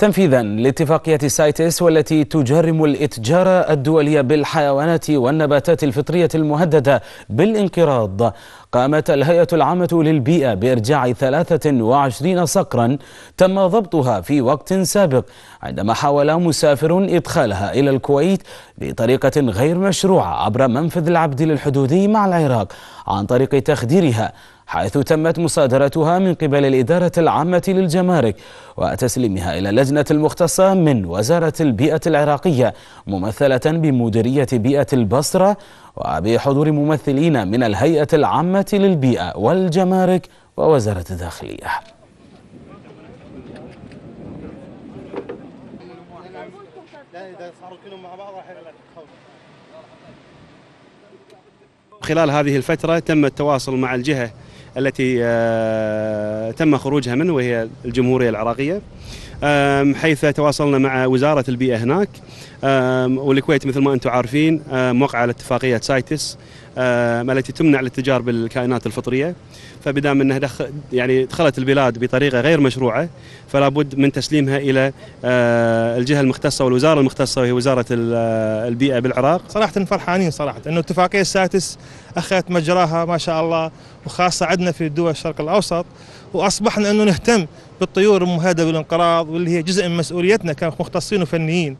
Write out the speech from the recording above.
تنفيذا لاتفاقية سايتس والتي تجرم الاتجار الدولي بالحيوانات والنباتات الفطرية المهددة بالانقراض قامت الهيئة العامة للبيئة بإرجاع 23 صقرا تم ضبطها في وقت سابق عندما حاول مسافر إدخالها إلى الكويت بطريقة غير مشروعة عبر منفذ العبد الحدودي مع العراق عن طريق تخديرها حيث تمت مصادرتها من قبل الإدارة العامة للجمارك وتسليمها إلى اللجنة المختصة من وزارة البيئة العراقية ممثلة بمديرية بيئة البصرة وبحضور ممثلين من الهيئة العامة للبيئة والجمارك ووزارة الداخلية خلال هذه الفترة تم التواصل مع الجهة التي آه، تم خروجها منه وهي الجمهورية العراقية حيث تواصلنا مع وزارة البيئة هناك والكويت مثل ما أنتم عارفين موقع على اتفاقية سايتس التي تمنع الاتجار بالكائنات الفطرية فبدام أنها دخل يعني دخلت البلاد بطريقة غير مشروعة فلا بد من تسليمها إلى آه، الجهة المختصة والوزارة المختصة وهي وزارة آه، البيئة بالعراق صراحة فرحانين صراحة أنه اتفاقية سايتس أخذت مجراها ما شاء الله وخاصة عندنا في دول الشرق الأوسط وأصبحنا أنه نهتم بالطيور المهدده بالانقراض واللي هي جزء من مسؤوليتنا كمختصين وفنيين